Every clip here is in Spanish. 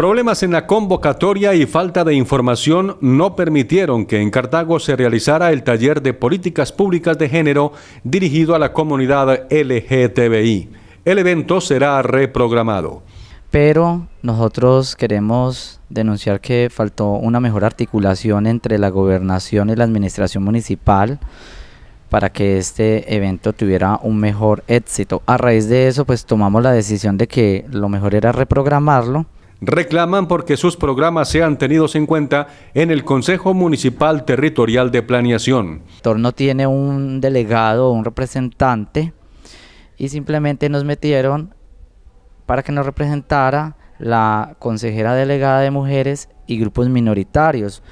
Problemas en la convocatoria y falta de información no permitieron que en Cartago se realizara el taller de políticas públicas de género dirigido a la comunidad LGTBI. El evento será reprogramado. Pero nosotros queremos denunciar que faltó una mejor articulación entre la gobernación y la administración municipal para que este evento tuviera un mejor éxito. A raíz de eso, pues tomamos la decisión de que lo mejor era reprogramarlo reclaman porque sus programas sean tenidos en cuenta en el Consejo Municipal Territorial de Planeación. El torno tiene un delegado, un representante, y simplemente nos metieron para que nos representara la consejera delegada de mujeres y grupos minoritarios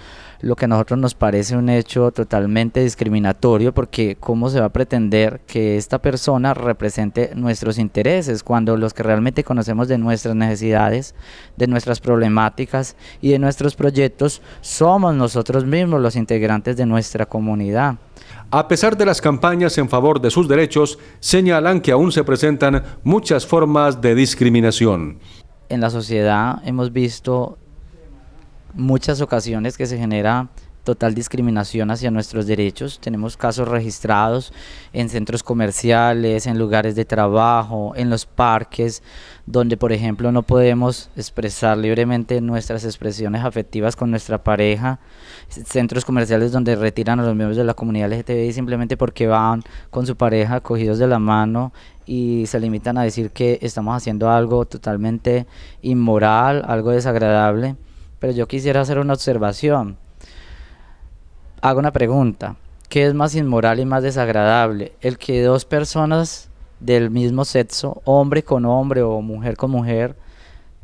lo que a nosotros nos parece un hecho totalmente discriminatorio porque cómo se va a pretender que esta persona represente nuestros intereses cuando los que realmente conocemos de nuestras necesidades, de nuestras problemáticas y de nuestros proyectos somos nosotros mismos los integrantes de nuestra comunidad. A pesar de las campañas en favor de sus derechos, señalan que aún se presentan muchas formas de discriminación. En la sociedad hemos visto muchas ocasiones que se genera total discriminación hacia nuestros derechos. Tenemos casos registrados en centros comerciales, en lugares de trabajo, en los parques, donde por ejemplo no podemos expresar libremente nuestras expresiones afectivas con nuestra pareja, centros comerciales donde retiran a los miembros de la comunidad LGTBI simplemente porque van con su pareja cogidos de la mano y se limitan a decir que estamos haciendo algo totalmente inmoral, algo desagradable pero yo quisiera hacer una observación. Hago una pregunta. ¿Qué es más inmoral y más desagradable? El que dos personas del mismo sexo, hombre con hombre o mujer con mujer,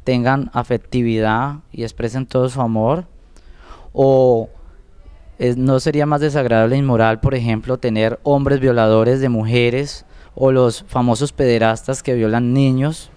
tengan afectividad y expresen todo su amor? ¿O no sería más desagradable e inmoral, por ejemplo, tener hombres violadores de mujeres o los famosos pederastas que violan niños